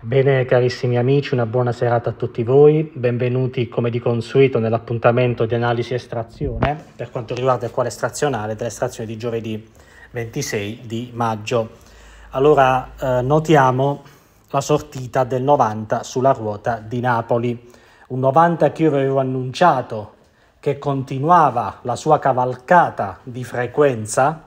Bene carissimi amici, una buona serata a tutti voi, benvenuti come di consueto nell'appuntamento di analisi estrazione per quanto riguarda il cuore estrazionale dell'estrazione di giovedì 26 di maggio. Allora eh, notiamo la sortita del 90 sulla ruota di Napoli, un 90 che io avevo annunciato che continuava la sua cavalcata di frequenza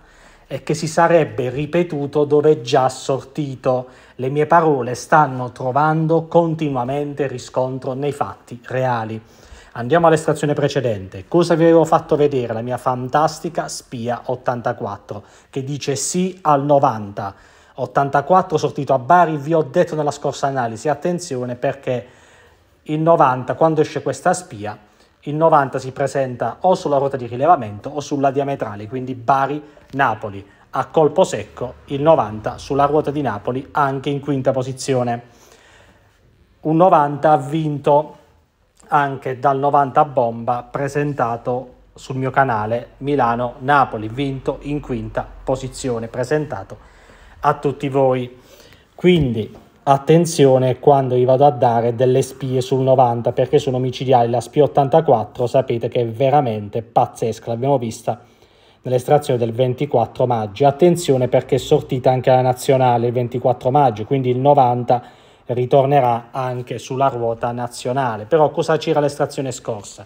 e che si sarebbe ripetuto dove già sortito. Le mie parole stanno trovando continuamente riscontro nei fatti reali. Andiamo all'estrazione precedente. Cosa vi avevo fatto vedere? La mia fantastica spia 84 che dice sì al 90. 84 sortito a Bari, vi ho detto nella scorsa analisi, attenzione perché il 90 quando esce questa spia il 90 si presenta o sulla ruota di rilevamento o sulla diametrale, quindi Bari-Napoli. A colpo secco il 90 sulla ruota di Napoli anche in quinta posizione. Un 90 ha vinto anche dal 90 bomba presentato sul mio canale Milano-Napoli, vinto in quinta posizione, presentato a tutti voi. Quindi attenzione quando gli vado a dare delle spie sul 90 perché sono micidiali. La spia 84 sapete che è veramente pazzesca, l'abbiamo vista nell'estrazione del 24 maggio. Attenzione perché è sortita anche la nazionale il 24 maggio, quindi il 90 ritornerà anche sulla ruota nazionale. Però cosa c'era l'estrazione scorsa?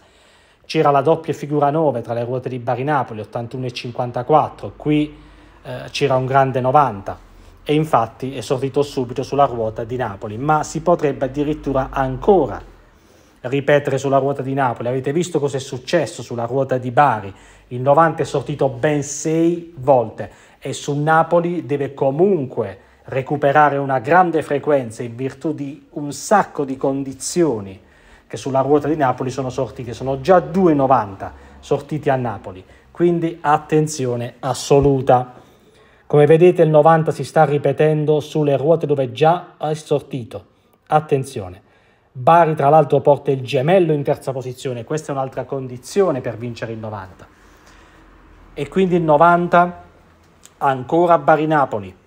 C'era la doppia figura 9 tra le ruote di Bari Napoli, 81 e 54, qui eh, c'era un grande 90 e infatti è sortito subito sulla ruota di Napoli, ma si potrebbe addirittura ancora ripetere sulla ruota di Napoli. Avete visto cosa è successo sulla ruota di Bari? Il 90 è sortito ben sei volte e su Napoli deve comunque recuperare una grande frequenza in virtù di un sacco di condizioni che sulla ruota di Napoli sono sortite, sono già 2,90 sortiti a Napoli, quindi attenzione assoluta. Come vedete il 90 si sta ripetendo sulle ruote dove già è sortito. Attenzione. Bari tra l'altro porta il gemello in terza posizione, questa è un'altra condizione per vincere il 90. E quindi il 90 ancora Bari-Napoli.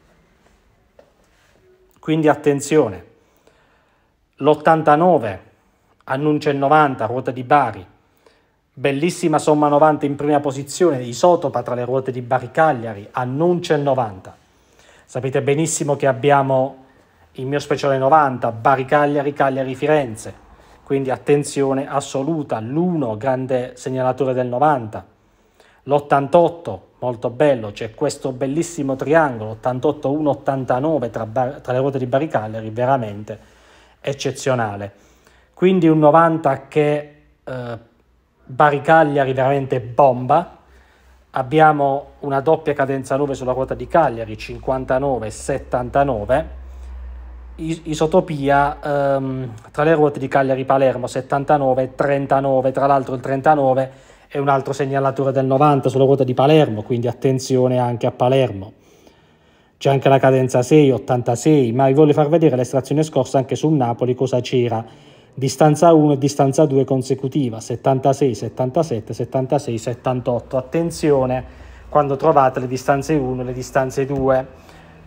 Quindi attenzione. L'89 annuncia il 90, ruota di Bari. Bellissima somma 90 in prima posizione di Sotopa tra le ruote di Baricagliari, annuncia il 90. Sapete benissimo che abbiamo il mio speciale 90, Baricagliari, Cagliari, Firenze. Quindi attenzione assoluta, l'1, grande segnalatore del 90. L'88, molto bello, c'è questo bellissimo triangolo, 88-1-89 tra, tra le ruote di Baricagliari, veramente eccezionale. Quindi un 90 che eh, Bari-Cagliari veramente bomba, abbiamo una doppia cadenza 9 sulla quota di Cagliari, 59-79, Isotopia ehm, tra le ruote di Cagliari-Palermo 79-39, tra l'altro il 39 è un altro segnalatore del 90 sulla ruota di Palermo, quindi attenzione anche a Palermo. C'è anche la cadenza 6, 86, ma vi voglio far vedere l'estrazione scorsa anche sul Napoli cosa c'era distanza 1 e distanza 2 consecutiva, 76, 77, 76, 78. Attenzione quando trovate le distanze 1 e le distanze 2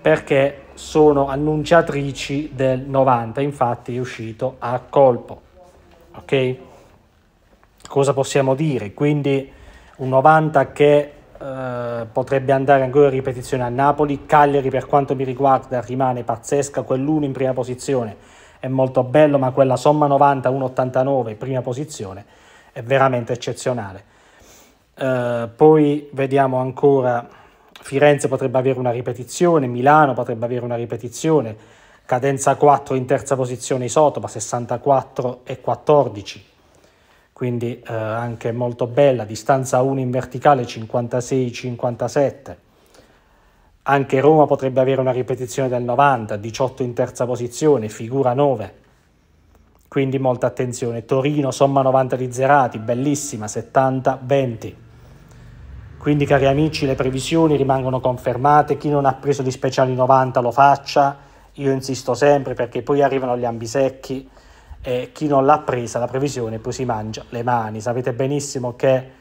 perché sono annunciatrici del 90, infatti è uscito a colpo. Ok? Cosa possiamo dire? Quindi un 90 che eh, potrebbe andare ancora in ripetizione a Napoli, Cagliari per quanto mi riguarda rimane pazzesca, quell'uno in prima posizione è molto bello, ma quella somma 90 1,89 prima posizione è veramente eccezionale. Uh, poi vediamo ancora Firenze potrebbe avere una ripetizione, Milano potrebbe avere una ripetizione, cadenza 4 in terza posizione Isotopa 64 e 14 quindi eh, anche molto bella, distanza 1 in verticale 56-57. Anche Roma potrebbe avere una ripetizione del 90, 18 in terza posizione, figura 9. Quindi molta attenzione. Torino somma 90 di Zerati, bellissima, 70-20. Quindi cari amici, le previsioni rimangono confermate, chi non ha preso di speciali 90 lo faccia, io insisto sempre perché poi arrivano gli ambisecchi e chi non l'ha presa la previsione poi si mangia le mani. Sapete benissimo che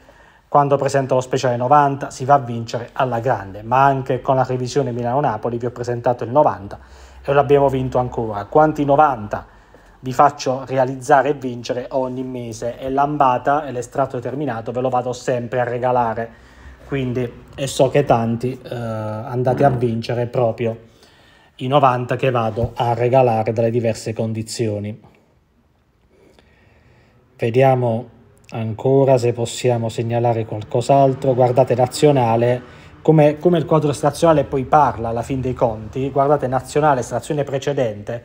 quando presento lo speciale 90 si va a vincere alla grande, ma anche con la revisione Milano-Napoli vi ho presentato il 90 e lo abbiamo vinto ancora. Quanti 90 vi faccio realizzare e vincere ogni mese e l'ambata e l'estratto terminato ve lo vado sempre a regalare. Quindi, e so che tanti eh, andate a vincere proprio i 90 che vado a regalare dalle diverse condizioni. Vediamo Ancora, se possiamo segnalare qualcos'altro, guardate nazionale, come, come, il quadro stazionale poi parla alla fine dei conti, guardate nazionale, stazione precedente,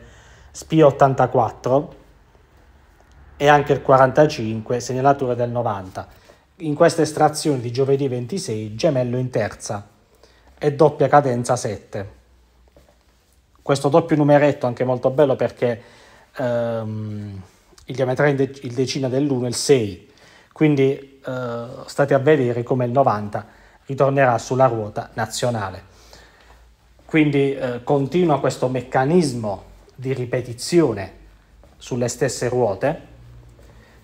spia 84 e anche il 45, segnalatura del 90. In questa estrazione di giovedì 26, gemello in terza e doppia cadenza 7. Questo doppio numeretto anche molto bello perché ehm, il diametrale in de- il decina dell'1 è il 6, quindi eh, state a vedere come il 90 ritornerà sulla ruota nazionale. Quindi eh, continua questo meccanismo di ripetizione sulle stesse ruote,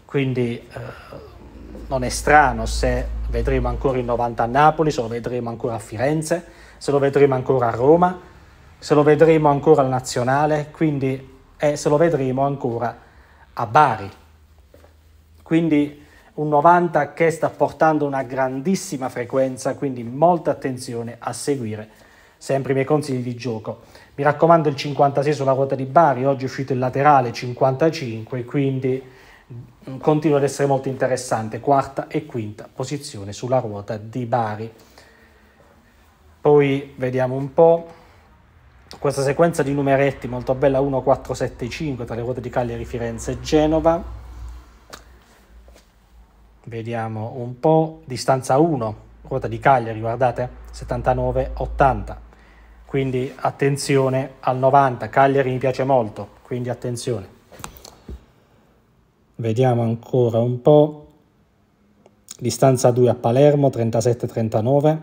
quindi eh, non è strano se vedremo ancora il 90 a Napoli, se lo vedremo ancora a Firenze, se lo vedremo ancora a Roma, se lo vedremo ancora al Nazionale, quindi eh, se lo vedremo ancora a Bari. Quindi un 90 che sta portando una grandissima frequenza, quindi molta attenzione a seguire sempre i miei consigli di gioco. Mi raccomando il 56 sulla ruota di Bari, oggi è uscito il laterale 55, quindi mm, continua ad essere molto interessante, quarta e quinta posizione sulla ruota di Bari. Poi vediamo un po' questa sequenza di numeretti molto bella 1475 tra le ruote di Cagliari, Firenze e Genova Vediamo un po', distanza 1, ruota di Cagliari, guardate, 79-80. Quindi attenzione al 90, Cagliari mi piace molto, quindi attenzione. Vediamo ancora un po', distanza 2 a Palermo, 37-39.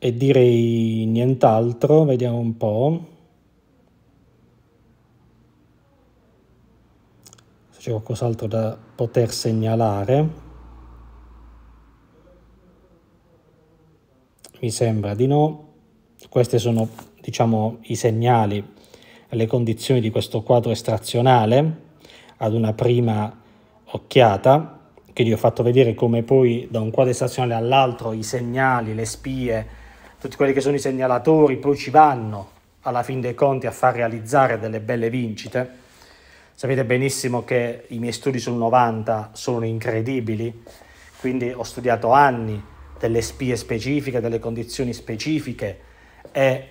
E direi nient'altro, vediamo un po'. c'è qualcos'altro da poter segnalare mi sembra di no questi sono diciamo i segnali le condizioni di questo quadro estrazionale ad una prima occhiata che quindi ho fatto vedere come poi da un quadro estrazionale all'altro i segnali, le spie, tutti quelli che sono i segnalatori poi ci vanno alla fin dei conti a far realizzare delle belle vincite. Sapete benissimo che i miei studi sul 90 sono incredibili, quindi ho studiato anni delle spie specifiche, delle condizioni specifiche e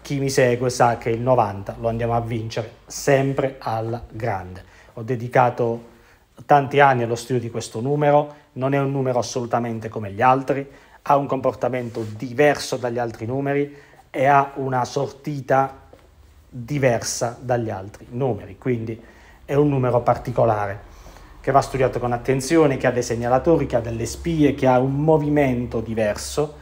chi mi segue sa che il 90 lo andiamo a vincere sempre alla grande. Ho dedicato tanti anni allo studio di questo numero, non è un numero assolutamente come gli altri, ha un comportamento diverso dagli altri numeri e ha una sortita diversa dagli altri numeri, quindi è un numero particolare che va studiato con attenzione, che ha dei segnalatori, che ha delle spie, che ha un movimento diverso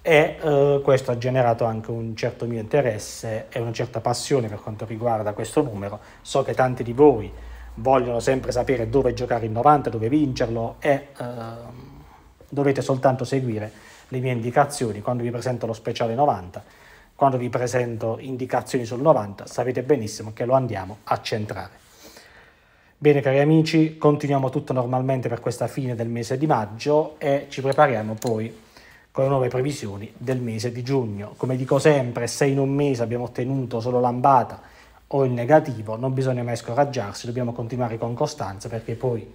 e eh, questo ha generato anche un certo mio interesse e una certa passione per quanto riguarda questo numero. So che tanti di voi vogliono sempre sapere dove giocare il 90, dove vincerlo e eh, dovete soltanto seguire le mie indicazioni quando vi presento lo speciale 90. Quando vi presento indicazioni sul 90 sapete benissimo che lo andiamo a centrare. Bene cari amici, continuiamo tutto normalmente per questa fine del mese di maggio e ci prepariamo poi con le nuove previsioni del mese di giugno. Come dico sempre, se in un mese abbiamo ottenuto solo l'ambata o il negativo, non bisogna mai scoraggiarsi, dobbiamo continuare con costanza perché poi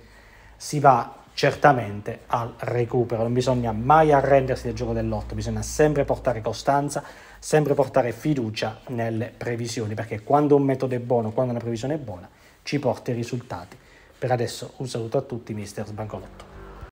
si va certamente al recupero, non bisogna mai arrendersi del gioco dell'otto, bisogna sempre portare costanza, sempre portare fiducia nelle previsioni, perché quando un metodo è buono, quando una previsione è buona, ci porta i risultati. Per adesso un saluto a tutti, mister Sbancolotto.